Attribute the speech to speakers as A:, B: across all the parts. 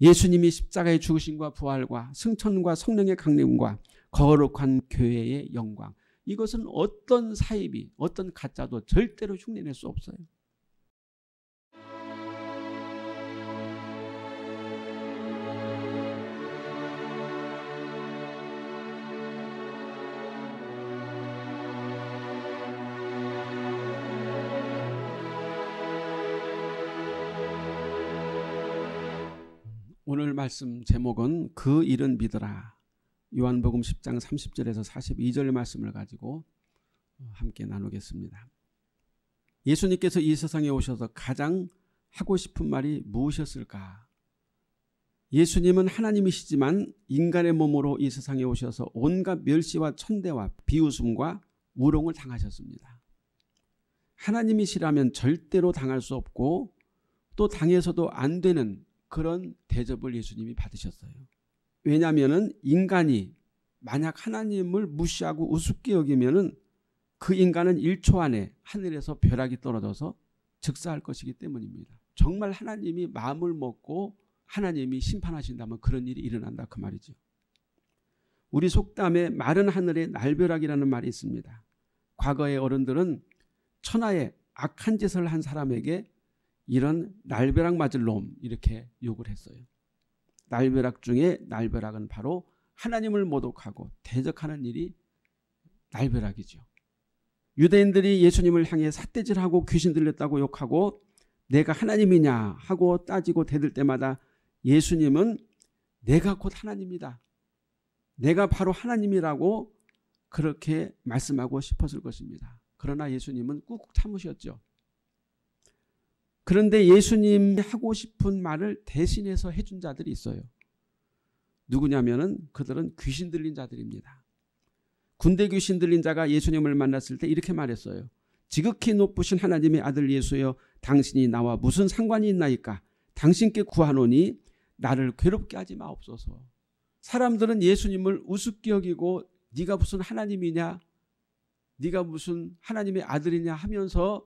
A: 예수님이 십자가의 죽으심과 부활과 승천과 성령의 강림과 거룩한 교회의 영광. 이것은 어떤 사입이 어떤 가짜도 절대로 흉내낼 수 없어요. 오늘 말씀 제목은 그 일은 믿어라. 요한복음 10장 30절에서 42절 말씀을 가지고 함께 나누겠습니다. 예수님께서 이 세상에 오셔서 가장 하고 싶은 말이 무엇이었을까? 예수님은 하나님이시지만 인간의 몸으로 이 세상에 오셔서 온갖 멸시와 천대와 비웃음과 우롱을 당하셨습니다. 하나님이시라면 절대로 당할 수 없고 또 당해서도 안 되는 그런 대접을 예수님이 받으셨어요. 왜냐하면 인간이 만약 하나님을 무시하고 우습게 여기면그 인간은 1초 안에 하늘에서 벼락이 떨어져서 즉사할 것이기 때문입니다. 정말 하나님이 마음을 먹고 하나님이 심판하신다면 그런 일이 일어난다 그 말이죠. 우리 속담에 마른 하늘에 날벼락이라는 말이 있습니다. 과거의 어른들은 천하에 악한 짓을 한 사람에게 이런 날벼락 맞을 놈 이렇게 욕을 했어요. 날벼락 중에 날벼락은 바로 하나님을 모독하고 대적하는 일이 날벼락이죠. 유대인들이 예수님을 향해 삿대질하고 귀신 들렸다고 욕하고 내가 하나님이냐 하고 따지고 대들 때마다 예수님은 내가 곧 하나님이다. 내가 바로 하나님이라고 그렇게 말씀하고 싶었을 것입니다. 그러나 예수님은 꾹꾹 참으셨죠. 그런데 예수님이 하고 싶은 말을 대신해서 해준 자들이 있어요. 누구냐면은 그들은 귀신 들린 자들입니다. 군대 귀신 들린 자가 예수님을 만났을 때 이렇게 말했어요. 지극히 높으신 하나님의 아들 예수여 당신이 나와 무슨 상관이 있나이까 당신께 구하노니 나를 괴롭게 하지 마옵소서. 사람들은 예수님을 우습게 여기고 네가 무슨 하나님이냐 네가 무슨 하나님의 아들이냐 하면서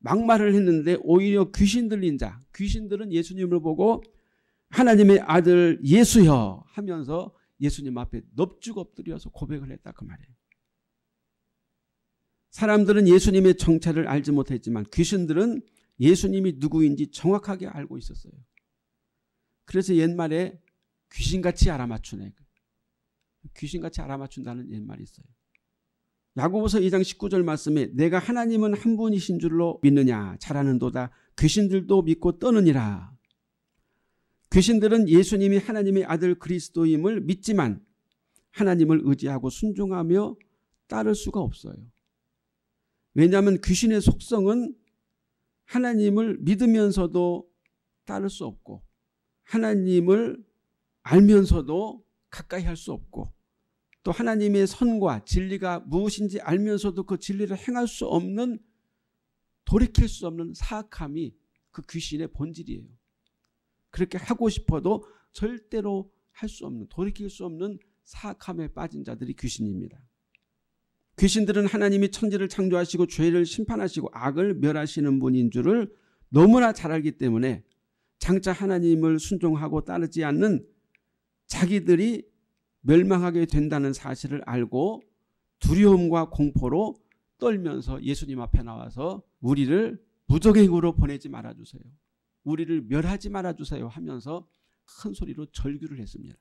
A: 막말을 했는데 오히려 귀신 들린 자, 귀신들은 예수님을 보고 하나님의 아들 예수여 하면서 예수님 앞에 넙죽 엎드려서 고백을 했다 그 말이에요. 사람들은 예수님의 정체를 알지 못했지만 귀신들은 예수님이 누구인지 정확하게 알고 있었어요. 그래서 옛말에 귀신같이 알아맞추네. 귀신같이 알아맞춘다는 옛말이 있어요. 야고보서 2장 19절 말씀에 내가 하나님은 한 분이신 줄로 믿느냐 잘하는도다 귀신들도 믿고 떠느니라. 귀신들은 예수님이 하나님의 아들 그리스도임을 믿지만 하나님을 의지하고 순종하며 따를 수가 없어요. 왜냐하면 귀신의 속성은 하나님을 믿으면서도 따를 수 없고 하나님을 알면서도 가까이 할 수 없고 또 하나님의 선과 진리가 무엇인지 알면서도 그 진리를 행할 수 없는 돌이킬 수 없는 사악함이 그 귀신의 본질이에요. 그렇게 하고 싶어도 절대로 할 수 없는 돌이킬 수 없는 사악함에 빠진 자들이 귀신입니다. 귀신들은 하나님이 천지를 창조하시고 죄를 심판하시고 악을 멸하시는 분인 줄을 너무나 잘 알기 때문에 장차 하나님을 순종하고 따르지 않는 자기들이 멸망하게 된다는 사실을 알고 두려움과 공포로 떨면서 예수님 앞에 나와서 우리를 무적행으로 보내지 말아주세요. 우리를 멸하지 말아주세요 하면서 큰 소리로 절규를 했습니다.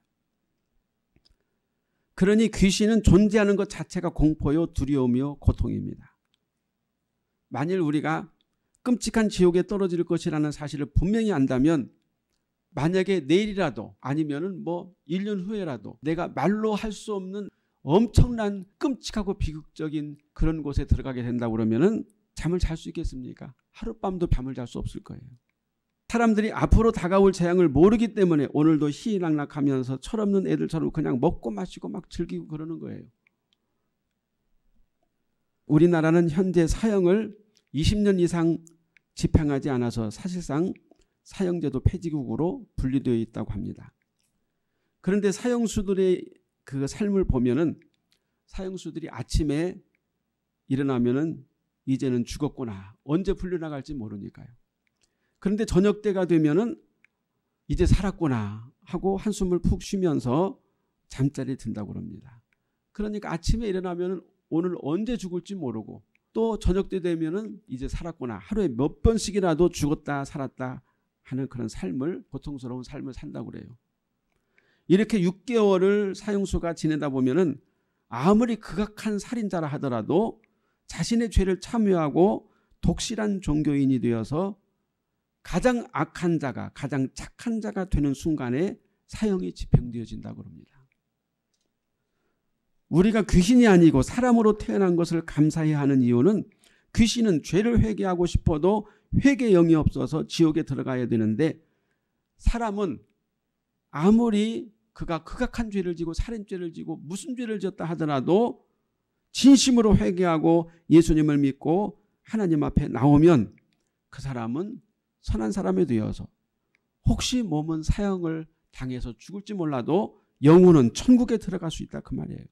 A: 그러니 귀신은 존재하는 것 자체가 공포요 두려움이요 고통입니다. 만일 우리가 끔찍한 지옥에 떨어질 것이라는 사실을 분명히 안다면 만약에 내일이라도 아니면은 뭐 1년 후에라도 내가 말로 할 수 없는 엄청난 끔찍하고 비극적인 그런 곳에 들어가게 된다 그러면은 잠을 잘 수 있겠습니까? 하룻밤도 밤을잘 수 없을 거예요. 사람들이 앞으로 다가올 재앙을 모르기 때문에 오늘도 희희낙낙하면서 철없는 애들처럼 그냥 먹고 마시고 막 즐기고 그러는 거예요. 우리나라는 현재 사형을 20년 이상 집행하지 않아서 사실상 사형제도 폐지국으로 분리되어 있다고 합니다. 그런데 사형수들의 그 삶을 보면은 사형수들이 아침에 일어나면은 이제는 죽었구나. 언제 풀려나갈지 모르니까요. 그런데 저녁 때가 되면은 이제 살았구나 하고 한숨을 푹 쉬면서 잠자리에 든다고 합니다. 그러니까 아침에 일어나면은 오늘 언제 죽을지 모르고 또 저녁 때 되면은 이제 살았구나. 하루에 몇 번씩이라도 죽었다 살았다 하는 그런 삶을 고통스러운 삶을 산다고 그래요. 이렇게 6개월을 사형수가 지내다 보면은 아무리 극악한 살인자라 하더라도 자신의 죄를 참여하고 독실한 종교인이 되어서 가장 악한 자가 가장 착한 자가 되는 순간에 사형이 집행되어진다고 합니다. 우리가 귀신이 아니고 사람으로 태어난 것을 감사해야 하는 이유는 귀신은 죄를 회개하고 싶어도 회개 영이 없어서 지옥에 들어가야 되는데 사람은 아무리 그가 극악한 죄를 지고 살인죄를 지고 무슨 죄를 지었다 하더라도 진심으로 회개하고 예수님을 믿고 하나님 앞에 나오면 그 사람은 선한 사람이 되어서 혹시 몸은 사형을 당해서 죽을지 몰라도 영혼은 천국에 들어갈 수 있다 그 말이에요.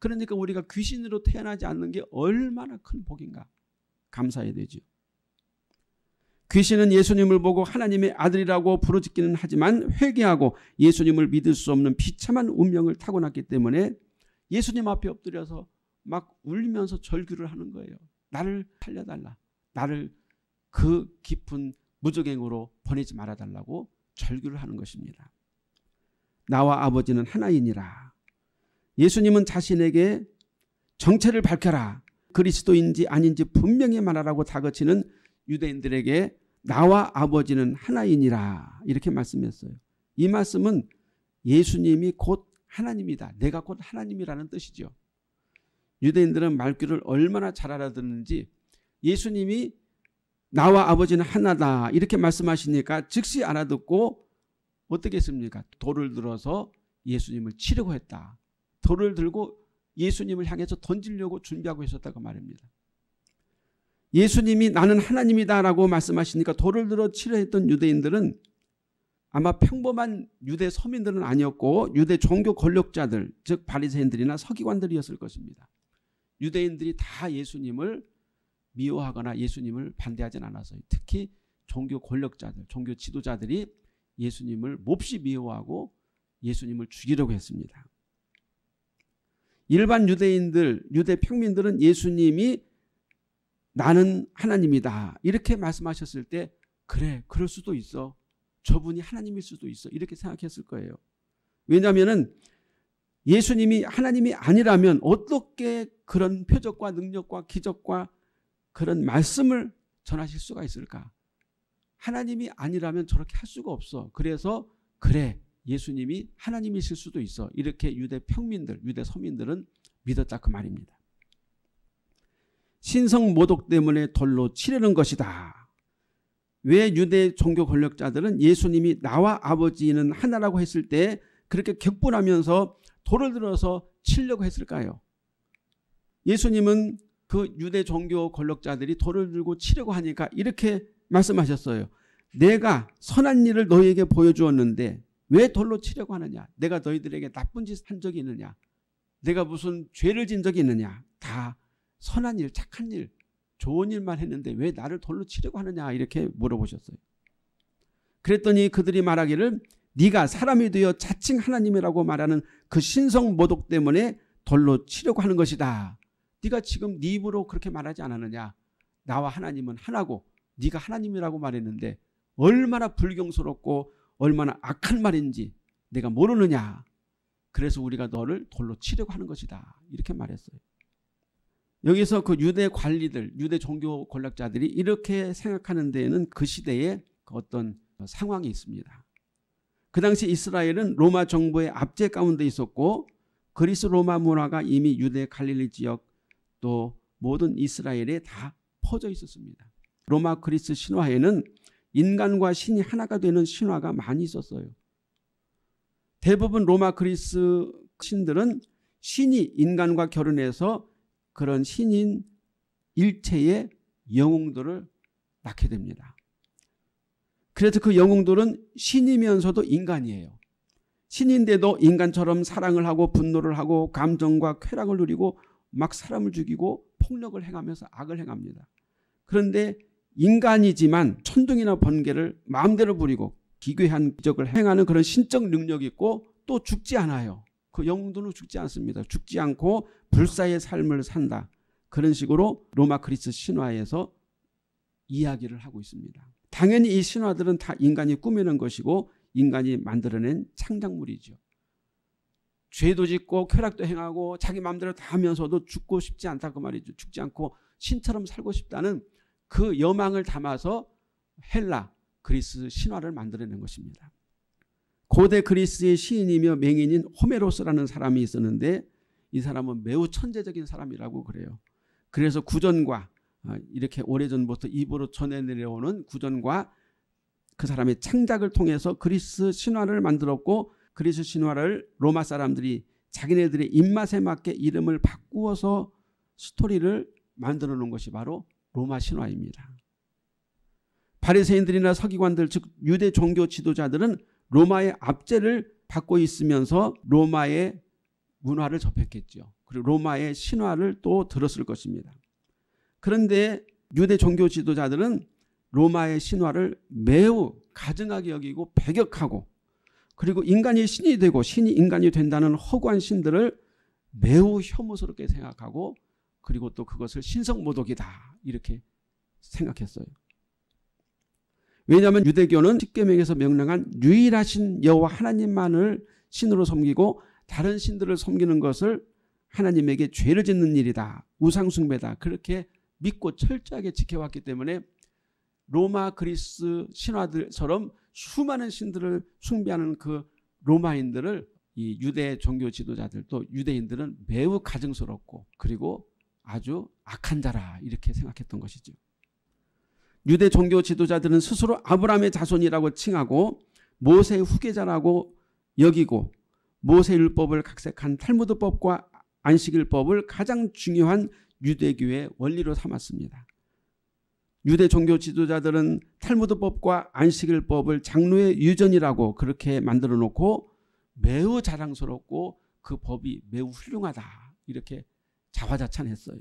A: 그러니까 우리가 귀신으로 태어나지 않는 게 얼마나 큰 복인가 감사해야 되죠. 귀신은 예수님을 보고 하나님의 아들이라고 부르짖기는 하지만 회개하고 예수님을 믿을 수 없는 비참한 운명을 타고났기 때문에 예수님 앞에 엎드려서 막 울면서 절규를 하는 거예요. 나를 살려달라. 나를 그 깊은 무적행으로 보내지 말아달라고 절규를 하는 것입니다. 나와 아버지는 하나이니라. 예수님은 자신에게 정체를 밝혀라. 그리스도인지 아닌지 분명히 말하라고 다그치는 유대인들에게 나와 아버지는 하나이니라 이렇게 말씀했어요. 이 말씀은 예수님이 곧 하나님이다. 내가 곧 하나님이라는 뜻이죠. 유대인들은 말귀를 얼마나 잘 알아듣는지 예수님이 나와 아버지는 하나다 이렇게 말씀하시니까 즉시 알아듣고 어떻게 했습니까? 돌을 들어서 예수님을 치려고 했다. 돌을 들고 예수님을 향해서 던지려고 준비하고 있었다고 말입니다. 예수님이 나는 하나님이다라고 말씀하시니까 돌을 들어 치려 했던 유대인들은 아마 평범한 유대 서민들은 아니었고 유대 종교 권력자들 즉 바리새인들이나 서기관들이었을 것입니다. 유대인들이 다 예수님을 미워하거나 예수님을 반대하진 않았어요. 특히 종교 권력자들, 종교 지도자들이 예수님을 몹시 미워하고 예수님을 죽이려고 했습니다. 일반 유대인들, 유대 평민들은 예수님이 나는 하나님이다. 이렇게 말씀하셨을 때 그래, 그럴 수도 있어. 저분이 하나님일 수도 있어. 이렇게 생각했을 거예요. 왜냐하면은 예수님이 하나님이 아니라면 어떻게 그런 표적과 능력과 기적과 그런 말씀을 전하실 수가 있을까? 하나님이 아니라면 저렇게 할 수가 없어. 그래서 그래 예수님이 하나님이실 수도 있어. 이렇게 유대 평민들, 유대 서민들은 믿었다 그 말입니다. 신성 모독 때문에 돌로 치려는 것이다. 왜 유대 종교 권력자들은 예수님이 나와 아버지는 하나라고 했을 때 그렇게 격분하면서 돌을 들어서 치려고 했을까요? 예수님은 그 유대 종교 권력자들이 돌을 들고 치려고 하니까 이렇게 말씀하셨어요. 내가 선한 일을 너에게 희 보여주었는데 왜 돌로 치려고 하느냐? 내가 너희들에게 나쁜 짓 한 적이 있느냐? 내가 무슨 죄를 진 적이 있느냐? 다 선한 일, 착한 일, 좋은 일만 했는데 왜 나를 돌로 치려고 하느냐? 이렇게 물어보셨어요. 그랬더니 그들이 말하기를 네가 사람이 되어 자칭 하나님이라고 말하는 그 신성 모독 때문에 돌로 치려고 하는 것이다. 네가 지금 네 입으로 그렇게 말하지 않았느냐? 나와 하나님은 하나고 네가 하나님이라고 말했는데 얼마나 불경스럽고 얼마나 악한 말인지 내가 모르느냐. 그래서 우리가 너를 돌로 치려고 하는 것이다. 이렇게 말했어요. 여기서 그 유대 관리들, 유대 종교 권력자들이 이렇게 생각하는 데에는 그시대에그 어떤 상황이 있습니다. 그 당시 이스라엘은 로마 정부의 압제 가운데 있었고 그리스 로마 문화가 이미 유대 갈릴리 지역 또 모든 이스라엘에 다 퍼져 있었습니다. 로마 그리스 신화에는 인간과 신이 하나가 되는 신화가 많이 있었어요. 대부분 로마 그리스 신들은 신이 인간과 결혼해서 그런 신인 일체의 영웅들을 낳게 됩니다. 그래서 그 영웅들은 신이면서도 인간이에요. 신인데도 인간처럼 사랑을 하고 분노를 하고 감정과 쾌락을 누리고 막 사람을 죽이고 폭력을 행하면서 악을 행합니다. 그런데 인간이지만 천둥이나 번개를 마음대로 부리고 기괴한 기적을 행하는 그런 신적 능력이 있고 또 죽지 않아요. 그 영웅들은 죽지 않습니다. 죽지 않고 불사의 삶을 산다. 그런 식으로 로마 그리스 신화에서 이야기를 하고 있습니다. 당연히 이 신화들은 다 인간이 꾸미는 것이고 인간이 만들어낸 창작물이죠. 죄도 짓고 쾌락도 행하고 자기 마음대로 다 하면서도 죽고 싶지 않다 그 말이죠. 죽지 않고 신처럼 살고 싶다는 그 여망을 담아서 헬라 그리스 신화를 만들어낸 것입니다. 고대 그리스의 시인이며 맹인인 호메로스라는 사람이 있었는데 이 사람은 매우 천재적인 사람이라고 그래요. 그래서 구전과 어, 이렇게 오래전부터 입으로 전해 내려오는 구전과 그 사람의 창작을 통해서 그리스 신화를 만들었고 그리스 신화를 로마 사람들이 자기네들의 입맛에 맞게 이름을 바꾸어서 스토리를 만들어 놓은 것이 바로 로마 신화입니다. 바리새인들이나 서기관들 즉 유대 종교 지도자들은 로마의 압제를 받고 있으면서 로마의 문화를 접했겠죠. 그리고 로마의 신화를 또 들었을 것입니다. 그런데 유대 종교 지도자들은 로마의 신화를 매우 가증하게 여기고 배격하고 그리고 인간이 신이 되고 신이 인간이 된다는 허구한 신들을 매우 혐오스럽게 생각하고 그리고 또 그것을 신성모독이다 이렇게 생각했어요. 왜냐하면 유대교는 십계명에서 명령한 유일하신 여호와 하나님만을 신으로 섬기고 다른 신들을 섬기는 것을 하나님에게 죄를 짓는 일이다. 우상숭배다. 그렇게 믿고 철저하게 지켜왔기 때문에 로마 그리스 신화들처럼 수많은 신들을 숭배하는 그 로마인들을 이 유대 종교 지도자들 또 유대인들은 매우 가증스럽고 그리고 아주 악한 자라 이렇게 생각했던 것이죠. 유대 종교 지도자들은 스스로 아브라함의 자손이라고 칭하고 모세의 후계자라고 여기고 모세 율법을 각색한 탈무드법과 안식일법을 가장 중요한 유대교의 원리로 삼았습니다. 유대 종교 지도자들은 탈무드법과 안식일법을 장로의 유전이라고 그렇게 만들어 놓고 매우 자랑스럽고 그 법이 매우 훌륭하다 이렇게 자화자찬했어요.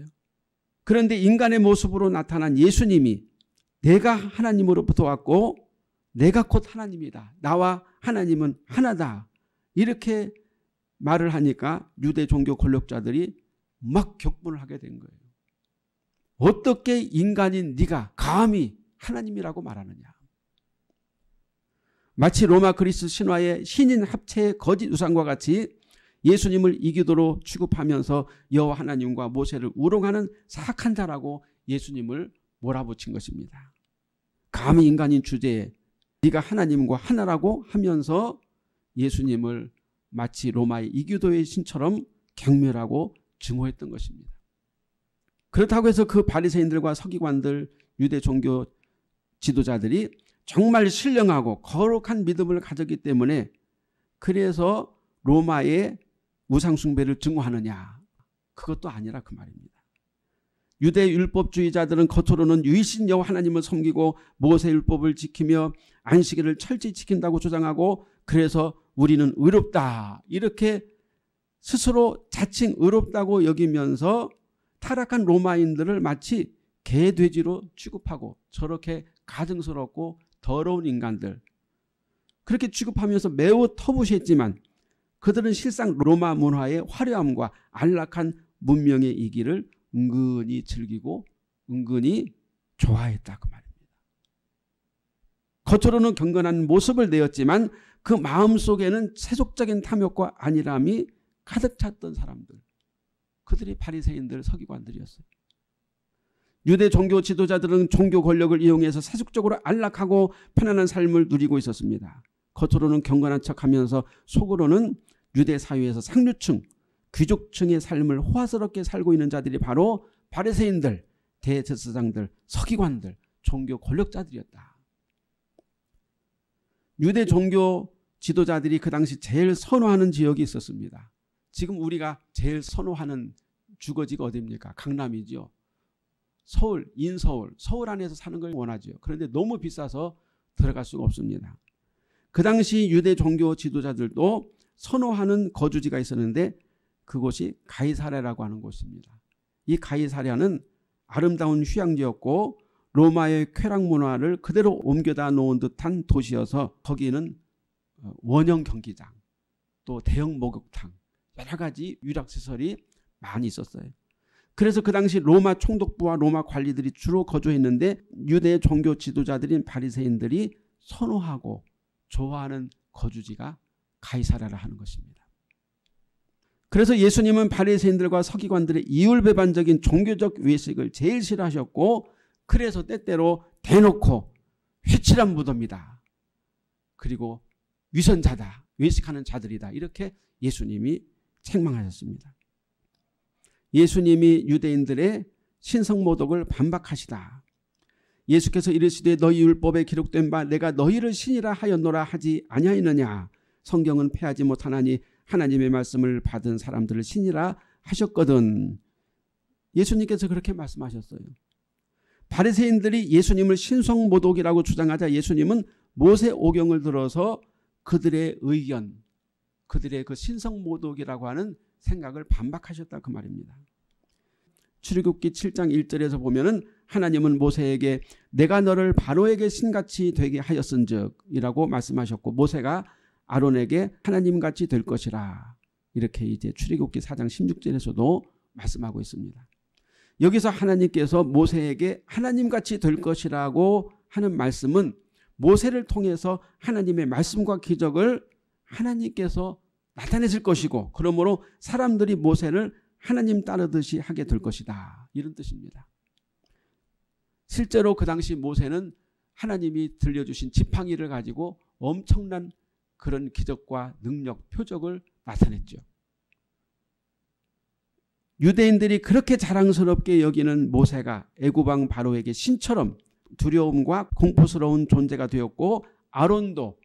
A: 그런데 인간의 모습으로 나타난 예수님이 내가 하나님으로부터 왔고 내가 곧 하나님이다. 나와 하나님은 하나다. 이렇게 말을 하니까 유대 종교 권력자들이 막 격분을 하게 된 거예요. 어떻게 인간인 네가 감히 하나님이라고 말하느냐. 마치 로마 그리스 신화의 신인 합체의 거짓 우상과 같이 예수님을 이기도로 취급하면서 여호와 하나님과 모세를 우롱하는 사악한 자라고 예수님을 몰아붙인 것입니다. 감히 인간인 주제에 네가 하나님과 하나라고 하면서 예수님을 마치 로마의 이교도의 신처럼 경멸하고 증오했던 것입니다. 그렇다고 해서 그 바리새인들과 서기관들 유대 종교 지도자들이 정말 신령하고 거룩한 믿음을 가졌기 때문에 그래서 로마의 우상숭배를 증오하느냐? 그것도 아니라 그 말입니다. 유대 율법주의자들은 겉으로는 유일신 여호 하나님을 섬기고 모세 율법을 지키며 안식일을 철저히 지킨다고 주장하고 그래서 우리는 의롭다 이렇게 스스로 자칭 의롭다고 여기면서 타락한 로마인들을 마치 개돼지로 취급하고 저렇게 가증스럽고 더러운 인간들 그렇게 취급하면서 매우 터부시했지만 그들은 실상 로마 문화의 화려함과 안락한 문명의 이기를 은근히 즐기고 은근히 좋아했다 그 말입니다. 겉으로는 경건한 모습을 내었지만 그 마음 속에는 세속적인 탐욕과 안일함이 가득 찼던 사람들. 그들이 바리새인들 서기관들이었어요. 유대 종교 지도자들은 종교 권력을 이용해서 세속적으로 안락하고 편안한 삶을 누리고 있었습니다. 겉으로는 경건한 척하면서 속으로는 유대 사회에서 상류층 귀족층의 삶을 호화스럽게 살고 있는 자들이 바로 바리새인들 대제사장들 서기관들 종교 권력자들이었다. 유대 종교 지도자들이 그 당시 제일 선호하는 지역이 있었습니다. 지금 우리가 제일 선호하는 주거지가 어디입니까? 강남이죠. 서울, 인서울, 서울 안에서 사는 걸 원하죠. 그런데 너무 비싸서 들어갈 수가 없습니다. 그 당시 유대 종교 지도자들도 선호하는 거주지가 있었는데 그곳이 가이사랴라고 하는 곳입니다. 이 가이사랴는 아름다운 휴양지였고 로마의 쾌락 문화를 그대로 옮겨다 놓은 듯한 도시여서 거기는 어, 원형 경기장, 또 대형 목욕탕, 여러 가지 유락 시설이 많이 있었어요. 그래서 그 당시 로마 총독부와 로마 관리들이 주로 거주했는데 유대 종교 지도자들인 바리새인들이 선호하고 좋아하는 거주지가 가이사라라 하는 것입니다. 그래서 예수님은 바리새인들과 서기관들의 이율배반적인 종교적 외식을 제일 싫어하셨고 그래서 때때로 대놓고 회칠한 무덤이다. 그리고 위선자다. 외식하는 자들이다. 이렇게 예수님이 책망하셨습니다. 예수님이 유대인들의 신성모독을 반박하시다. 예수께서 이르시되 너희 율법에 기록된 바 내가 너희를 신이라 하였노라 하지 아니하였느냐 성경은 패하지 못하나니 하나님의 말씀을 받은 사람들을 신이라 하셨거든 예수님께서 그렇게 말씀하셨어요. 바리새인들이 예수님을 신성모독이라고 주장하자 예수님은 모세 오경을 들어서 그들의 의견, 그들의 그 신성모독이라고 하는 생각을 반박하셨다 그 말입니다. 출애굽기 7장 1절에서 보면은 하나님은 모세에게 내가 너를 바로에게 신같이 되게 하였은즉이라고 말씀하셨고 모세가 아론에게 하나님같이 될 것이라 이렇게 이제 출애굽기 4장 16절에서도 말씀하고 있습니다. 여기서 하나님께서 모세에게 하나님같이 될 것이라고 하는 말씀은 모세를 통해서 하나님의 말씀과 기적을 하나님께서 나타내실 것이고 그러므로 사람들이 모세를 하나님 따르듯이 하게 될 것이다. 이런 뜻입니다. 실제로 그 당시 모세는 하나님이 들려주신 지팡이를 가지고 엄청난 그런 기적과 능력, 표적을 나타냈죠. 유대인들이 그렇게 자랑스럽게 여기는 모세가 애굽왕 바로에게 신처럼 두려움과 공포스러운 존재가 되었고 아론도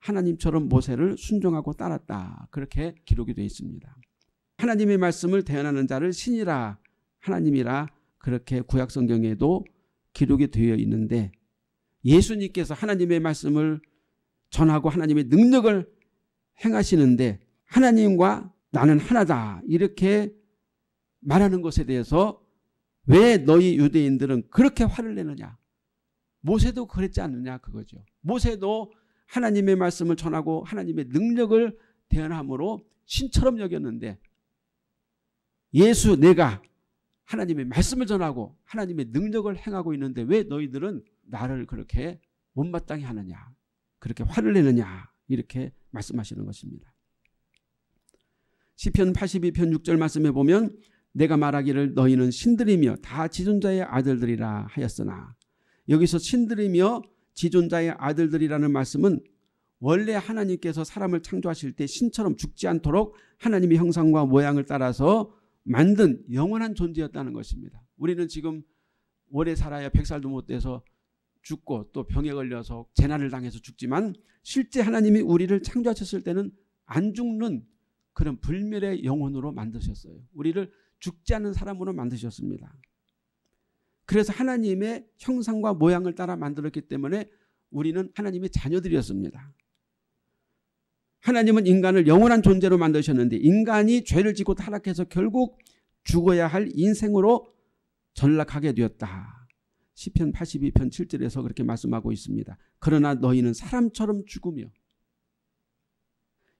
A: 하나님처럼 모세를 순종하고 따랐다. 그렇게 기록이 되어 있습니다. 하나님의 말씀을 대언하는 자를 신이라 하나님이라 그렇게 구약 성경에도 기록이 되어 있는데 예수님께서 하나님의 말씀을 전하고 하나님의 능력을 행하시는데 하나님과 나는 하나다 이렇게 말하는 것에 대해서 왜 너희 유대인들은 그렇게 화를 내느냐 모세도 그랬지 않느냐 그거죠 모세도 하나님의 말씀을 전하고 하나님의 능력을 대언함으로 신처럼 여겼는데 예수 내가 하나님의 말씀을 전하고 하나님의 능력을 행하고 있는데 왜 너희들은 나를 그렇게 못마땅히 하느냐 그렇게 화를 내느냐 이렇게 말씀하시는 것입니다. 시편 82편 6절 말씀에 보면 내가 말하기를 너희는 신들이며 다 지존자의 아들들이라 하였으나 여기서 신들이며 지존자의 아들들이라는 말씀은 원래 하나님께서 사람을 창조하실 때 신처럼 죽지 않도록 하나님의 형상과 모양을 따라서 만든 영원한 존재였다는 것입니다. 우리는 지금 오래 살아야 백살도못 돼서 죽고 또 병에 걸려서 재난을 당해서 죽지만 실제 하나님이 우리를 창조하셨을 때는 안 죽는 그런 불멸의 영혼으로 만드셨어요. 우리를 죽지 않은 사람으로 만드셨습니다. 그래서 하나님의 형상과 모양을 따라 만들었기 때문에 우리는 하나님의 자녀들이었습니다. 하나님은 인간을 영원한 존재로 만드셨는데 인간이 죄를 짓고 타락해서 결국 죽어야 할 인생으로 전락하게 되었다. 시편 82편 7절에서 그렇게 말씀하고 있습니다. 그러나 너희는 사람처럼 죽으며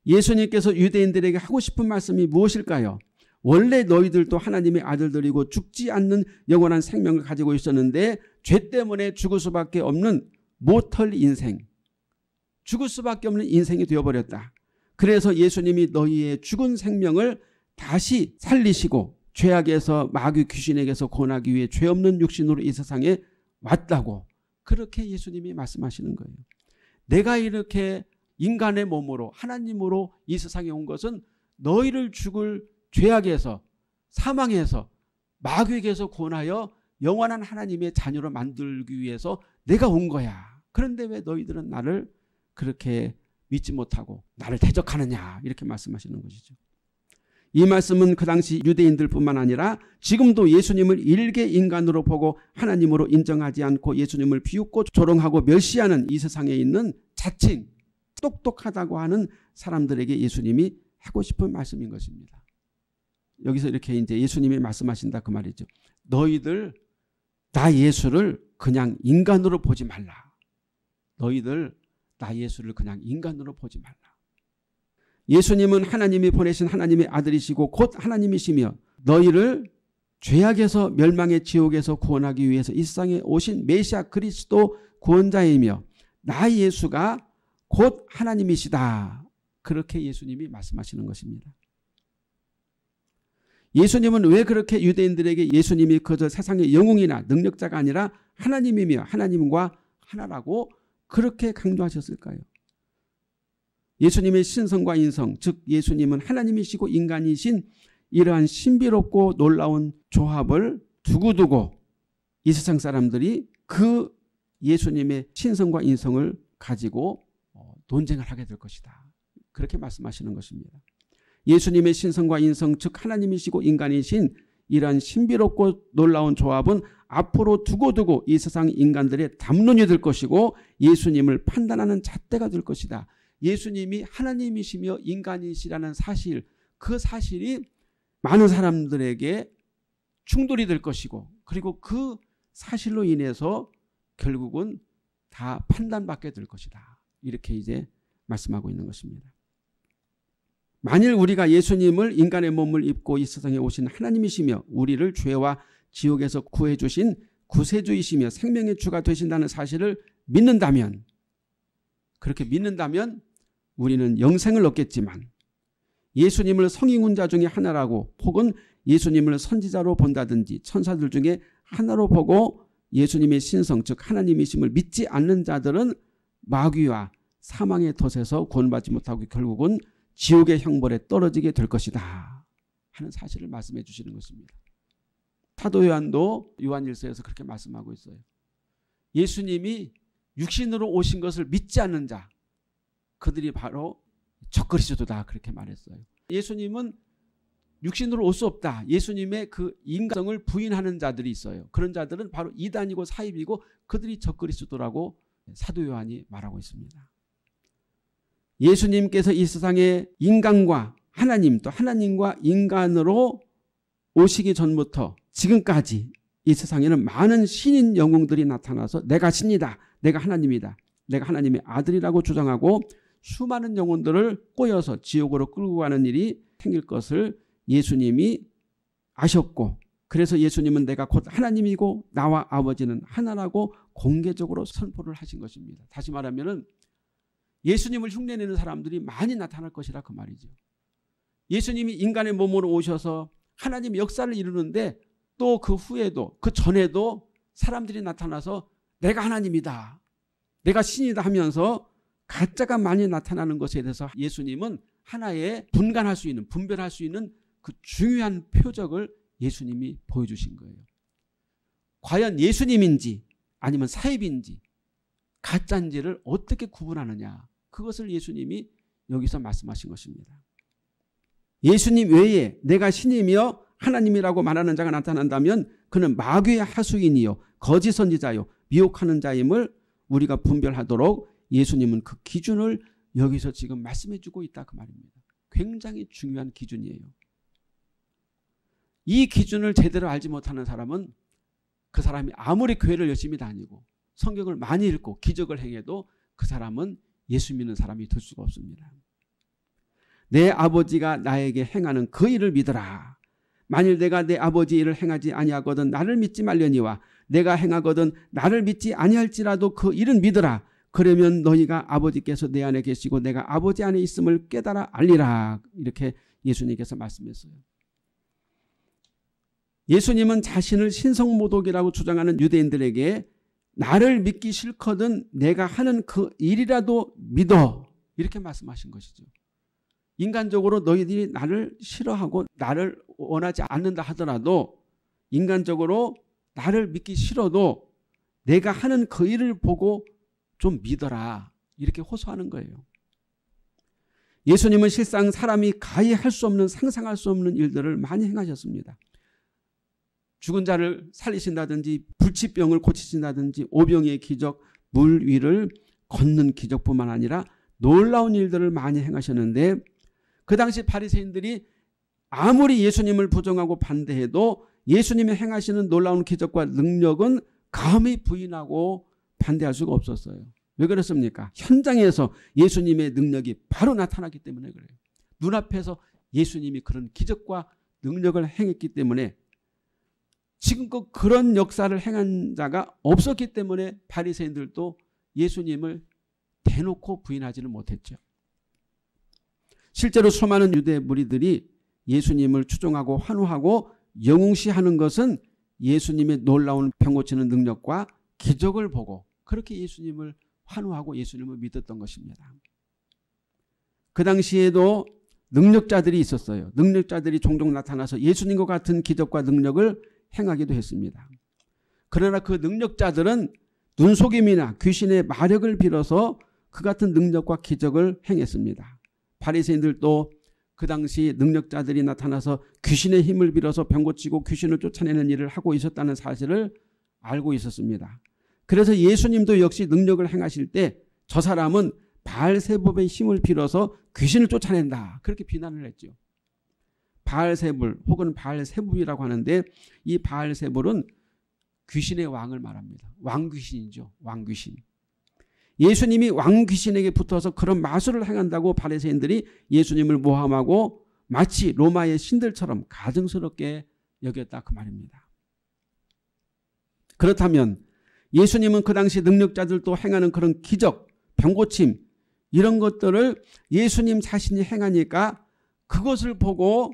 A: 예수님께서 유대인들에게 하고 싶은 말씀이 무엇일까요? 원래 너희들도 하나님의 아들들이고 죽지 않는 영원한 생명을 가지고 있었는데 죄 때문에 죽을 수밖에 없는 모털 인생, 죽을 수밖에 없는 인생이 되어버렸다. 그래서 예수님이 너희의 죽은 생명을 다시 살리시고 죄악에서 마귀 귀신에게서 권하기 위해 죄 없는 육신으로 이 세상에 왔다고 그렇게 예수님이 말씀하시는 거예요. 내가 이렇게 인간의 몸으로 하나님으로 이 세상에 온 것은 너희를 죽을 죄악에서 사망에서 마귀에게서 권하여 영원한 하나님의 자녀로 만들기 위해서 내가 온 거야. 그런데 왜 너희들은 나를 그렇게 믿지 못하고 나를 대적하느냐 이렇게 말씀하시는 것이죠. 이 말씀은 그 당시 유대인들뿐만 아니라 지금도 예수님을 일개 인간으로 보고 하나님으로 인정하지 않고 예수님을 비웃고 조롱하고 멸시하는 이 세상에 있는 자칭 똑똑하다고 하는 사람들에게 예수님이 하고 싶은 말씀인 것입니다. 여기서 이렇게 이제 예수님이 말씀하신다 그 말이죠. 너희들 나 예수를 그냥 인간으로 보지 말라. 너희들 나 예수를 그냥 인간으로 보지 말라. 예수님은 하나님이 보내신 하나님의 아들이시고 곧 하나님이시며 너희를 죄악에서 멸망의 지옥에서 구원하기 위해서 이 세상에 오신 메시아 그리스도 구원자이며 나 예수가 곧 하나님이시다. 그렇게 예수님이 말씀하시는 것입니다. 예수님은 왜 그렇게 유대인들에게 예수님이 그저 세상의 영웅이나 능력자가 아니라 하나님이며 하나님과 하나라고 그렇게 강조하셨을까요? 예수님의 신성과 인성, 즉 예수님은 하나님이시고 인간이신 이러한 신비롭고 놀라운 조합을 두고두고 이 세상 사람들이 그 예수님의 신성과 인성을 가지고 어, 논쟁을 하게 될 것이다. 그렇게 말씀하시는 것입니다. 예수님의 신성과 인성, 즉 하나님이시고 인간이신 이러한 신비롭고 놀라운 조합은 앞으로 두고두고 이 세상 인간들의 담론이 될 것이고 예수님을 판단하는 잣대가 될 것이다. 예수님이 하나님이시며 인간이시라는 사실 그 사실이 많은 사람들에게 충돌이 될 것이고 그리고 그 사실로 인해서 결국은 다 판단받게 될 것이다. 이렇게 이제 말씀하고 있는 것입니다. 만일 우리가 예수님을 인간의 몸을 입고 이 세상에 오신 하나님이시며 우리를 죄와 지옥에서 구해 주신 구세주이시며 생명의 주가 되신다는 사실을 믿는다면 그렇게 믿는다면 우리는 영생을 얻겠지만 예수님을 성인군자 중의 하나라고 혹은 예수님을 선지자로 본다든지 천사들 중에 하나로 보고 예수님의 신성 즉 하나님이심을 믿지 않는 자들은 마귀와 사망의 덫에서 구원받지 못하고 결국은 지옥의 형벌에 떨어지게 될 것이다 하는 사실을 말씀해 주시는 것입니다. 사도 요한도 요한일서에서 그렇게 말씀하고 있어요. 예수님이 육신으로 오신 것을 믿지 않는 자 그들이 바로 적그리스도다 그렇게 말했어요. 예수님은 육신으로 올 수 없다. 예수님의 그 인간성을 부인하는 자들이 있어요. 그런 자들은 바로 이단이고 사입이고 그들이 적그리스도라고 사도 요한이 말하고 있습니다. 예수님께서 이 세상에 인간과 하나님 또 하나님과 인간으로 오시기 전부터 지금까지 이 세상에는 많은 신인 영웅들이 나타나서 내가 신이다. 내가 하나님이다. 내가 하나님의 아들이라고 주장하고 수많은 영혼들을 꼬여서 지옥으로 끌고 가는 일이 생길 것을 예수님이 아셨고 그래서 예수님은 내가 곧 하나님이고 나와 아버지는 하나라고 공개적으로 선포를 하신 것입니다. 다시 말하면 은 예수님을 흉내내는 사람들이 많이 나타날 것이라 그 말이죠. 예수님이 인간의 몸으로 오셔서 하나님의 역사를 이루는데 또 그 후에도 그 전에도 사람들이 나타나서 내가 하나님이다. 내가 신이다 하면서 가짜가 많이 나타나는 것에 대해서 예수님은 하나의 분간할 수 있는 분별할 수 있는 그 중요한 표적을 예수님이 보여주신 거예요. 과연 예수님인지 아니면 사입인지 가짜인지를 어떻게 구분하느냐. 그것을 예수님이 여기서 말씀하신 것입니다. 예수님 외에 내가 신이며 하나님이라고 말하는 자가 나타난다면 그는 마귀의 하수인이요 거짓 선지자요 미혹하는 자임을 우리가 분별하도록 예수님은 그 기준을 여기서 지금 말씀해 주고 있다 그 말입니다. 굉장히 중요한 기준이에요. 이 기준을 제대로 알지 못하는 사람은 그 사람이 아무리 교회를 열심히 다니고 성경을 많이 읽고 기적을 행해도 그 사람은 예수 믿는 사람이 될 수가 없습니다. 내 아버지가 나에게 행하는 그 일을 믿어라. 만일 내가 내 아버지 일을 행하지 아니하거든 나를 믿지 말려니와 내가 행하거든 나를 믿지 아니할지라도 그 일은 믿어라. 그러면 너희가 아버지께서 내 안에 계시고 내가 아버지 안에 있음을 깨달아 알리라. 이렇게 예수님께서 말씀했어요. 예수님은 자신을 신성모독이라고 주장하는 유대인들에게 나를 믿기 싫거든 내가 하는 그 일이라도 믿어. 이렇게 말씀하신 것이죠. 인간적으로 너희들이 나를 싫어하고 나를 원하지 않는다 하더라도 인간적으로 나를 믿기 싫어도 내가 하는 그 일을 보고 좀 믿어라. 이렇게 호소하는 거예요. 예수님은 실상 사람이 가히 할 수 없는 상상할 수 없는 일들을 많이 행하셨습니다. 죽은 자를 살리신다든지 불치병을 고치신다든지 오병의 기적, 물 위를 걷는 기적뿐만 아니라 놀라운 일들을 많이 행하셨는데 그 당시 바리새인들이 아무리 예수님을 부정하고 반대해도 예수님이 행하시는 놀라운 기적과 능력은 감히 부인하고 반대할 수가 없었어요. 왜 그렇습니까? 현장에서 예수님의 능력이 바로 나타났기 때문에 그래요. 눈앞에서 예수님이 그런 기적과 능력을 행했기 때문에 지금껏 그런 역사를 행한 자가 없었기 때문에 바리새인들도 예수님을 대놓고 부인하지는 못했죠. 실제로 수많은 유대 무리들이 예수님을 추종하고 환호하고 영웅시하는 것은 예수님의 놀라운 병고치는 능력과 기적을 보고 그렇게 예수님을 환호하고 예수님을 믿었던 것입니다. 그 당시에도 능력자들이 있었어요. 능력자들이 종종 나타나서 예수님과 같은 기적과 능력을 행하기도 했습니다. 그러나 그 능력자들은 눈속임이나 귀신의 마력을 빌어서 그 같은 능력과 기적을 행했습니다. 바리새인들도 그 당시 능력자들이 나타나서 귀신의 힘을 빌어서 병 고치고 귀신을 쫓아내는 일을 하고 있었다는 사실을 알고 있었습니다. 그래서 예수님도 역시 능력을 행하실 때 저 사람은 발세법의 힘을 빌어서 귀신을 쫓아낸다. 그렇게 비난을 했죠. 바알세불 혹은 바알세불이라고 하는데 이 바알세불은 귀신의 왕을 말합니다. 왕귀신이죠. 왕귀신. 예수님이 왕귀신에게 붙어서 그런 마술을 행한다고 바리새인들이 예수님을 모함하고 마치 로마의 신들처럼 가증스럽게 여겼다 그 말입니다. 그렇다면 예수님은 그 당시 능력자들도 행하는 그런 기적, 병고침 이런 것들을 예수님 자신이 행하니까 그것을 보고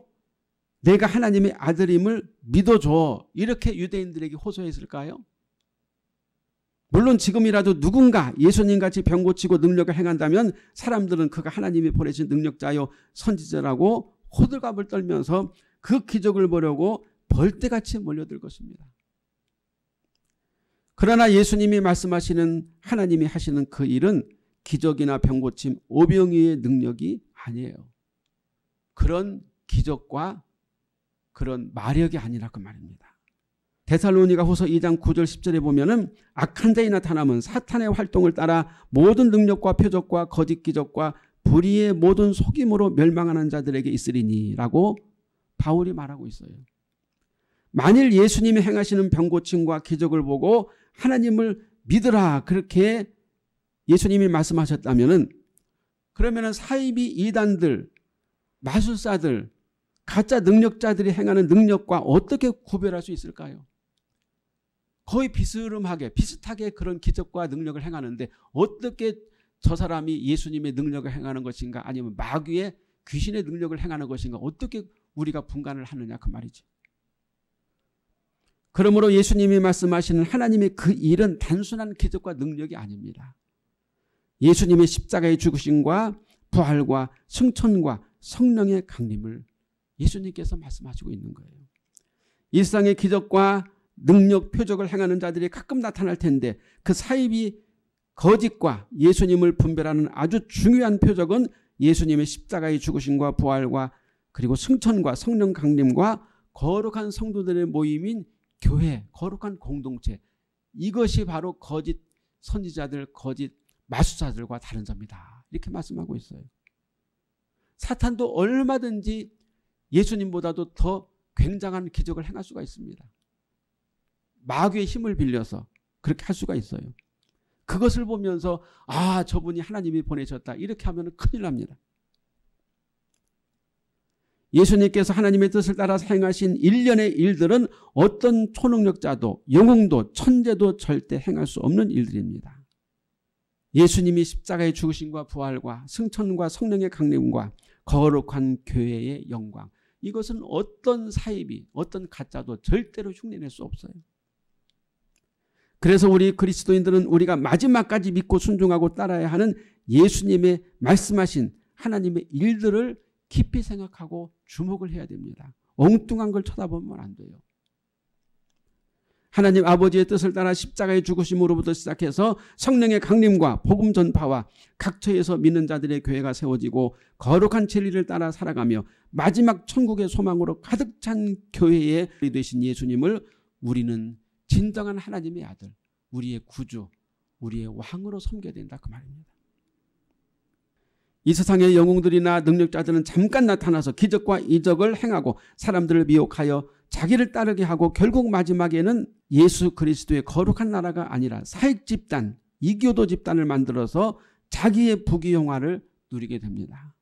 A: 내가 하나님의 아들임을 믿어줘 이렇게 유대인들에게 호소했을까요? 물론 지금이라도 누군가 예수님같이 병고치고 능력을 행한다면 사람들은 그가 하나님이 보내신 능력자요 선지자라고 호들갑을 떨면서 그 기적을 보려고 벌떼같이 몰려들 것입니다. 그러나 예수님이 말씀하시는 하나님이 하시는 그 일은 기적이나 병고침, 오병이의 능력이 아니에요. 그런 기적과 그런 마력이 아니라 그 말입니다. 데살로니가 후서 2장 9절 10절에 보면은 악한 자의 나타남은 사탄의 활동을 따라 모든 능력과 표적과 거짓 기적과 불의의 모든 속임으로 멸망하는 자들에게 있으리니라고 바울이 말하고 있어요. 만일 예수님이 행하시는 병고침과 기적을 보고 하나님을 믿으라 그렇게 예수님이 말씀하셨다면은 그러면은 사이비 이단들 마술사들 가짜 능력자들이 행하는 능력과 어떻게 구별할 수 있을까요? 거의 비스름하게 비슷하게 그런 기적과 능력을 행하는데 어떻게 저 사람이 예수님의 능력을 행하는 것인가 아니면 마귀의 귀신의 능력을 행하는 것인가 어떻게 우리가 분간을 하느냐 그 말이지. 그러므로 예수님이 말씀하시는 하나님의 그 일은 단순한 기적과 능력이 아닙니다. 예수님의 십자가의 죽으심과 부활과 승천과 성령의 강림을 예수님께서 말씀하시고 있는 거예요. 일상의 기적과 능력 표적을 행하는 자들이 가끔 나타날 텐데 그 사입이 거짓과 예수님을 분별하는 아주 중요한 표적은 예수님의 십자가의 죽으심과 부활과 그리고 승천과 성령 강림과 거룩한 성도들의 모임인 교회, 거룩한 공동체 이것이 바로 거짓 선지자들, 거짓 마술사들과 다른 점이다. 이렇게 말씀하고 있어요. 사탄도 얼마든지 예수님보다도 더 굉장한 기적을 행할 수가 있습니다. 마귀의 힘을 빌려서 그렇게 할 수가 있어요. 그것을 보면서 아 저분이 하나님이 보내셨다 이렇게 하면 큰일 납니다. 예수님께서 하나님의 뜻을 따라 행하신 일련의 일들은 어떤 초능력자도 영웅도 천재도 절대 행할 수 없는 일들입니다. 예수님이 십자가의 죽으심과 부활과 승천과 성령의 강림과 거룩한 교회의 영광 이것은 어떤 사이비, 어떤 가짜도 절대로 흉내낼 수 없어요. 그래서 우리 그리스도인들은 우리가 마지막까지 믿고 순종하고 따라야 하는 예수님의 말씀하신 하나님의 일들을 깊이 생각하고 주목을 해야 됩니다. 엉뚱한 걸 쳐다보면 안 돼요. 하나님 아버지의 뜻을 따라 십자가의 죽으심으로부터 시작해서 성령의 강림과 복음 전파와 각처에서 믿는 자들의 교회가 세워지고 거룩한 진리를 따라 살아가며 마지막 천국의 소망으로 가득 찬 교회의 되신 예수님을 우리는 진정한 하나님의 아들, 우리의 구주, 우리의 왕으로 섬겨야 된다 그 말입니다. 이 세상의 영웅들이나 능력자들은 잠깐 나타나서 기적과 이적을 행하고 사람들을 미혹하여 자기를 따르게 하고 결국 마지막에는 예수 그리스도의 거룩한 나라가 아니라 사익 집단, 이교도 집단을 만들어서 자기의 부귀영화를 누리게 됩니다.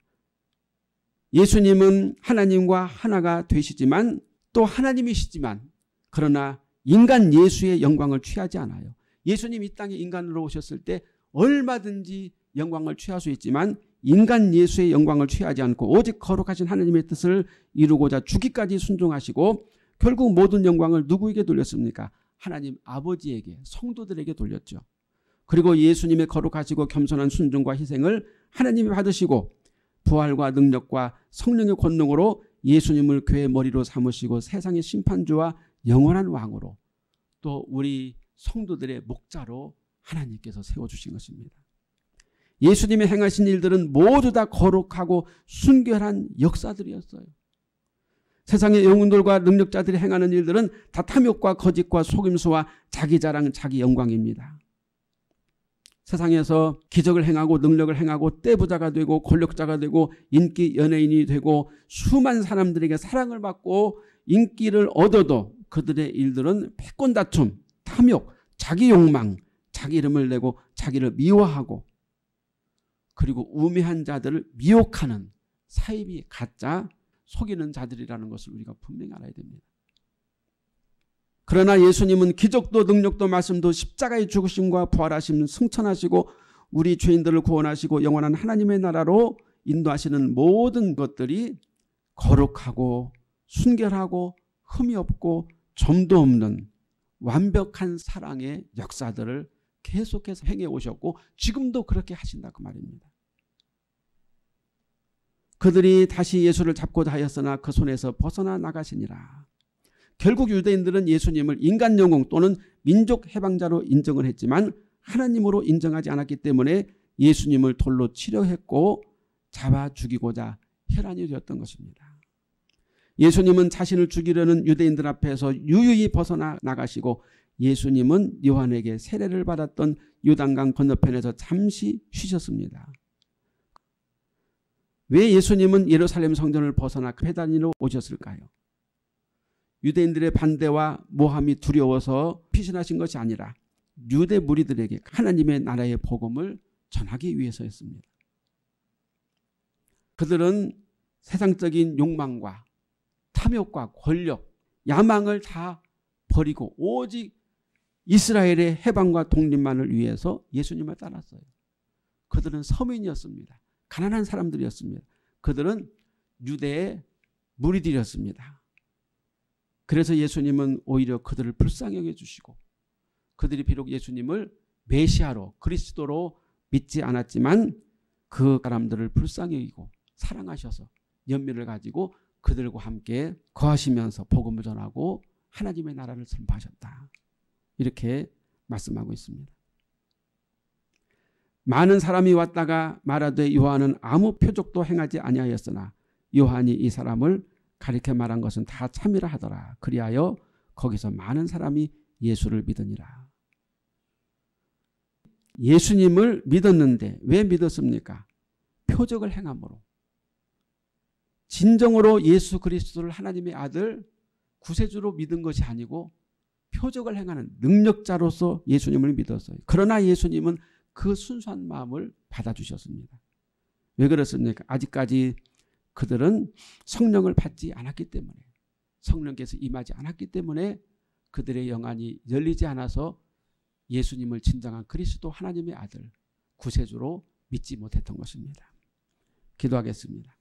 A: 예수님은 하나님과 하나가 되시지만 또 하나님이시지만 그러나 인간 예수의 영광을 취하지 않아요. 예수님 이 땅에 인간으로 오셨을 때 얼마든지 영광을 취할 수 있지만 인간 예수의 영광을 취하지 않고 오직 거룩하신 하나님의 뜻을 이루고자 주기까지 순종하시고 결국 모든 영광을 누구에게 돌렸습니까? 하나님 아버지에게 성도들에게 돌렸죠. 그리고 예수님의 거룩하시고 겸손한 순종과 희생을 하나님이 받으시고 부활과 능력과 성령의 권능으로 예수님을 교회 머리로 삼으시고 세상의 심판주와 영원한 왕으로 또 우리 성도들의 목자로 하나님께서 세워주신 것입니다. 예수님이 행하신 일들은 모두 다 거룩하고 순결한 역사들이었어요. 세상의 영웅들과 능력자들이 행하는 일들은 다 탐욕과 거짓과 속임수와 자기 자랑, 자기 영광입니다. 세상에서 기적을 행하고 능력을 행하고 떼부자가 되고 권력자가 되고 인기 연예인이 되고 수많 사람들에게 사랑을 받고 인기를 얻어도 그들의 일들은 패권다툼, 탐욕, 자기 욕망, 자기 이름을 내고 자기를 미워하고 그리고 우매한 자들을 미혹하는 사입이 가짜 속이는 자들이라는 것을 우리가 분명히 알아야 됩니다. 그러나 예수님은 기적도 능력도 말씀도 십자가의 죽으심과 부활하심 승천하시고 우리 죄인들을 구원하시고 영원한 하나님의 나라로 인도하시는 모든 것들이 거룩하고 순결하고 흠이 없고 점도 없는 완벽한 사랑의 역사들을 계속해서 행해 오셨고 지금도 그렇게 하신다 그 말입니다. 그들이 다시 예수를 잡고자 하였으나 그 손에서 벗어나 나가시니라. 결국 유대인들은 예수님을 인간 영웅 또는 민족 해방자로 인정을 했지만 하나님으로 인정하지 않았기 때문에 예수님을 돌로 치려했고 잡아 죽이고자 혈안이 되었던 것입니다. 예수님은 자신을 죽이려는 유대인들 앞에서 유유히 벗어나 나가시고 예수님은 요한에게 세례를 받았던 유단강 건너편에서 잠시 쉬셨습니다. 왜 예수님은 예루살렘 성전을 벗어나 회단으로 오셨을까요? 유대인들의 반대와 모함이 두려워서 피신하신 것이 아니라 유대 무리들에게 하나님의 나라의 복음을 전하기 위해서였습니다. 그들은 세상적인 욕망과 탐욕과 권력, 야망을 다 버리고 오직 이스라엘의 해방과 독립만을 위해서 예수님을 따랐어요. 그들은 서민이었습니다. 가난한 사람들이었습니다. 그들은 유대의 무리들이었습니다. 그래서 예수님은 오히려 그들을 불쌍히 여겨주시고 그들이 비록 예수님을 메시아로 그리스도로 믿지 않았지만 그 사람들을 불쌍히 여기고 사랑하셔서 연민을 가지고 그들과 함께 거하시면서 복음을 전하고 하나님의 나라를 선포하셨다. 이렇게 말씀하고 있습니다. 많은 사람이 왔다가 말하되 요한은 아무 표적도 행하지 아니하였으나 요한이 이 사람을 가리켜 말한 것은 다 참이라 하더라. 그리하여 거기서 많은 사람이 예수를 믿으니라. 예수님을 믿었는데 왜 믿었습니까? 표적을 행함으로. 진정으로 예수 그리스도를 하나님의 아들 구세주로 믿은 것이 아니고 표적을 행하는 능력자로서 예수님을 믿었어요. 그러나 예수님은 그 순수한 마음을 받아주셨습니다. 왜 그렇습니까? 아직까지 그들은 성령을 받지 않았기 때문에 성령께서 임하지 않았기 때문에 그들의 영안이 열리지 않아서 예수님을 진정한 그리스도 하나님의 아들 구세주로 믿지 못했던 것입니다. 기도하겠습니다.